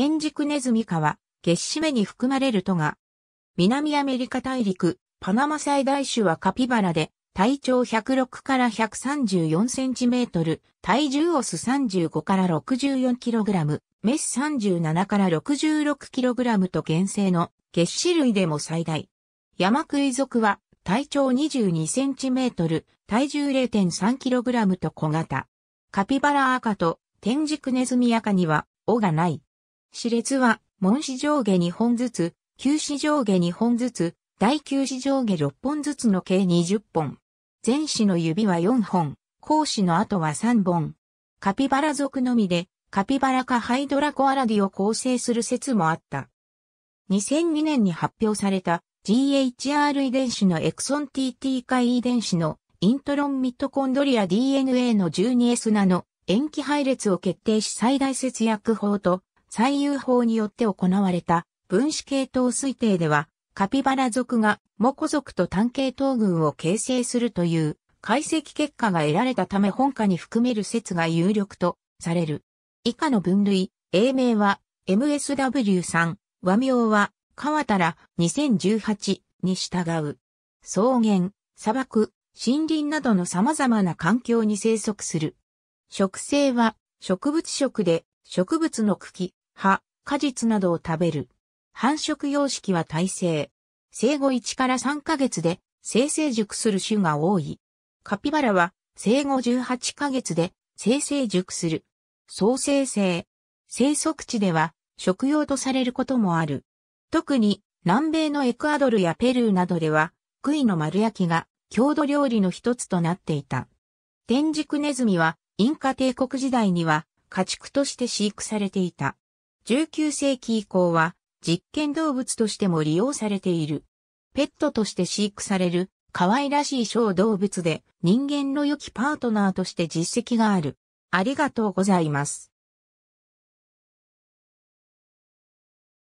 天竺ネズミ科は、月締めに含まれるとが、南アメリカ大陸、パナマ最大種はカピバラで、体長106から134センチメートル、体重オス35から64キログラム、メス37から66キログラムと原生の月種類でも最大。山食い族は体長22センチメートル、体重0.3キログラムと小型。カピバラ赤と天竺ネズミ赤には尾がない。歯列は、門歯上下2本ずつ、旧歯上下2本ずつ、第九歯上下6本ずつの計20本。前歯の指は4本、後歯の後は3本。カピバラ族のみで、カピバラかハイドラコアラディを構成する説もあった。2002年に発表された GHR 遺伝子のエクソン TT 化遺伝子のイントロンミトコンドリア DNA の 12S ナの塩基配列を決定し最大節約法と最優法によって行われた分子系統推定では、カピバラ族がモコ族と単系統群を形成するという解析結果が得られたため本科に含める説が有力とされる。以下の分類、英名は MSW3、和名は川田ら2018に従う。草原、砂漠、森林などの様々な環境に生息する。植生は植物食で植物の茎、葉、果実などを食べる。繁殖様式は耐性。生後1から3ヶ月で生成熟する種が多い。カピバラは生後18ヶ月で生成熟する。総生成。生息地では食用とされることもある。特に南米のエクアドルやペルーなどでは、クイの丸焼きが郷土料理の一つとなっていた。天竺ネズミはインカ帝国時代には家畜として飼育されていた。19世紀以降は実験動物としても利用されている。ペットとして飼育される可愛らしい小動物で人間の良きパートナーとして実績がある。ありがとうございます。